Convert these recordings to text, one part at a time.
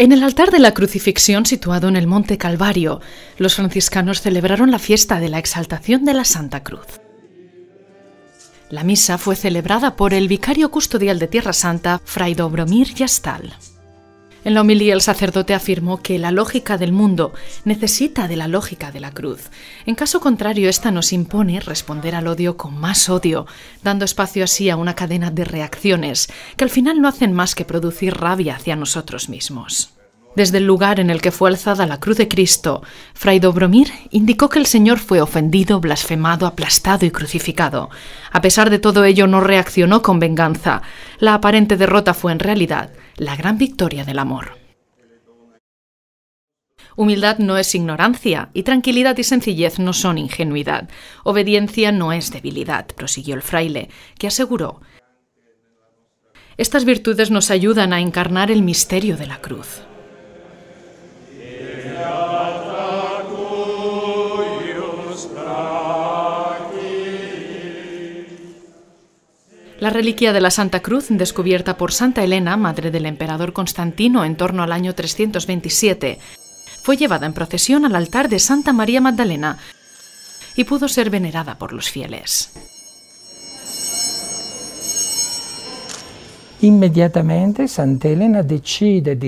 En el altar de la crucifixión situado en el Monte Calvario, los franciscanos celebraron la fiesta de la exaltación de la Santa Cruz. La misa fue celebrada por el vicario custodial de Tierra Santa, Fray Dobromir Yastal. En la homilía el sacerdote afirmó que la lógica del mundo necesita de la lógica de la cruz. En caso contrario, esta nos impone responder al odio con más odio, dando espacio así a una cadena de reacciones que al final no hacen más que producir rabia hacia nosotros mismos. Desde el lugar en el que fue alzada la cruz de Cristo, Fray Dobromir indicó que el Señor fue ofendido, blasfemado, aplastado y crucificado. A pesar de todo ello, no reaccionó con venganza. La aparente derrota fue en realidad la gran victoria del amor. Humildad no es ignorancia, y tranquilidad y sencillez no son ingenuidad. Obediencia no es debilidad, prosiguió el fraile, que aseguró. Estas virtudes nos ayudan a encarnar el misterio de la cruz. La reliquia de la Santa Cruz, descubierta por Santa Elena, madre del emperador Constantino, en torno al año 327, fue llevada en procesión al altar de Santa María Magdalena y pudo ser venerada por los fieles. Inmediatamente Santa Elena decide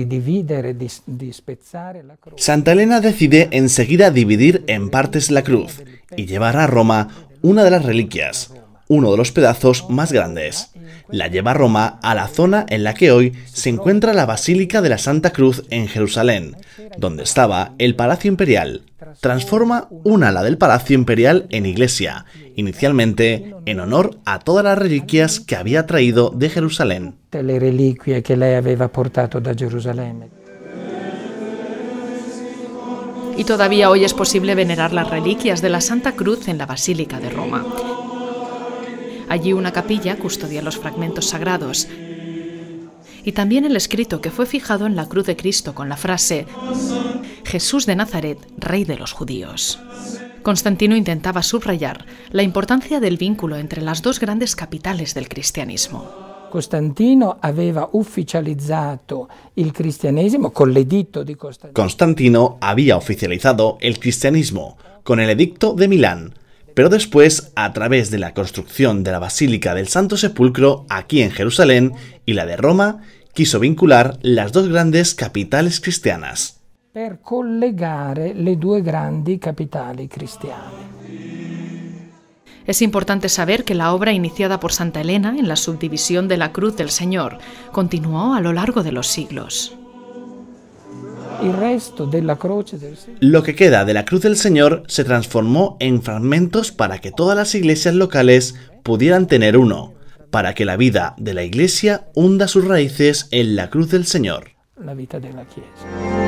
Santa Elena decide enseguida dividir en partes la cruz y llevar a Roma una de las reliquias, uno de los pedazos más grandes. La lleva Roma a la zona en la que hoy se encuentra la Basílica de la Santa Cruz en Jerusalén, donde estaba el Palacio Imperial. Transforma un ala del Palacio Imperial en iglesia, inicialmente en honor a todas las reliquias que había traído de Jerusalén. Y todavía hoy es posible venerar las reliquias de la Santa Cruz en la Basílica de Roma. Allí una capilla custodia los fragmentos sagrados y también el escrito que fue fijado en la cruz de Cristo con la frase Jesús de Nazaret, Rey de los Judíos. Constantino intentaba subrayar la importancia del vínculo entre las dos grandes capitales del cristianismo. Constantino había ufficializzato il con Constantino había oficializado el cristianismo con el edicto de Milán, pero después a través de la construcción de la Basílica del Santo Sepulcro aquí en Jerusalén y la de Roma, quiso vincular las dos grandes capitales cristianas. Es importante saber que la obra iniciada por Santa Elena en la subdivisión de la Cruz del Señor continuó a lo largo de los siglos. Lo que queda de la cruz del Señor se transformó en fragmentos para que todas las iglesias locales pudieran tener uno, para que la vida de la iglesia hunda sus raíces en la cruz del Señor. La vida de la